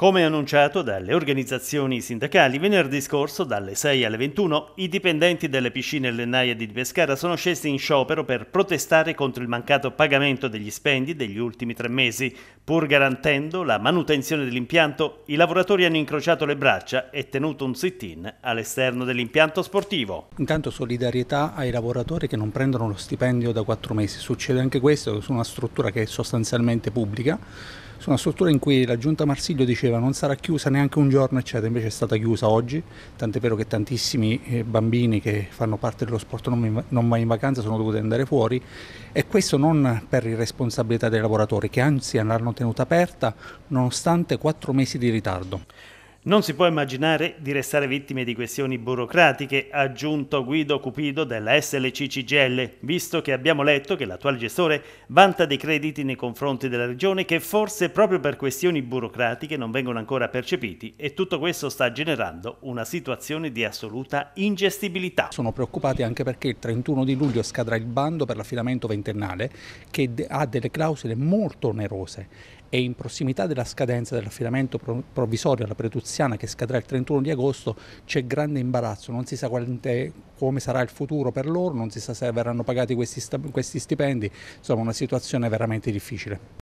Come annunciato dalle organizzazioni sindacali, venerdì scorso dalle 6 alle 21 i dipendenti delle piscine Lennaia di Pescara sono scesi in sciopero per protestare contro il mancato pagamento degli spendi degli ultimi tre mesi. Pur garantendo la manutenzione dell'impianto, i lavoratori hanno incrociato le braccia e tenuto un sit-in all'esterno dell'impianto sportivo. Intanto solidarietà ai lavoratori che non prendono lo stipendio da quattro mesi. Succede anche questo su una struttura che è sostanzialmente pubblica su una struttura in cui la giunta Marsiglio diceva non sarà chiusa neanche un giorno eccetera, invece è stata chiusa oggi, tant'è vero che tantissimi eh, bambini che fanno parte dello sport non, mai in vacanza sono dovuti andare fuori e questo non per irresponsabilità dei lavoratori che anzi l'hanno tenuta aperta nonostante quattro mesi di ritardo. Non si può immaginare di restare vittime di questioni burocratiche, ha aggiunto Guido Cupido della SLC CGL, visto che abbiamo letto che l'attuale gestore vanta dei crediti nei confronti della regione che forse proprio per questioni burocratiche non vengono ancora percepiti e tutto questo sta generando una situazione di assoluta ingestibilità. Sono preoccupati anche perché il 31 di luglio scadrà il bando per l'affidamento ventennale che ha delle clausole molto onerose e in prossimità della scadenza dell'affidamento provvisorio alla preduzione veneziana che scadrà il 31 di agosto, c'è grande imbarazzo, non si sa quante, come sarà il futuro per loro, non si sa se verranno pagati questi, questi stipendi, insomma una situazione veramente difficile.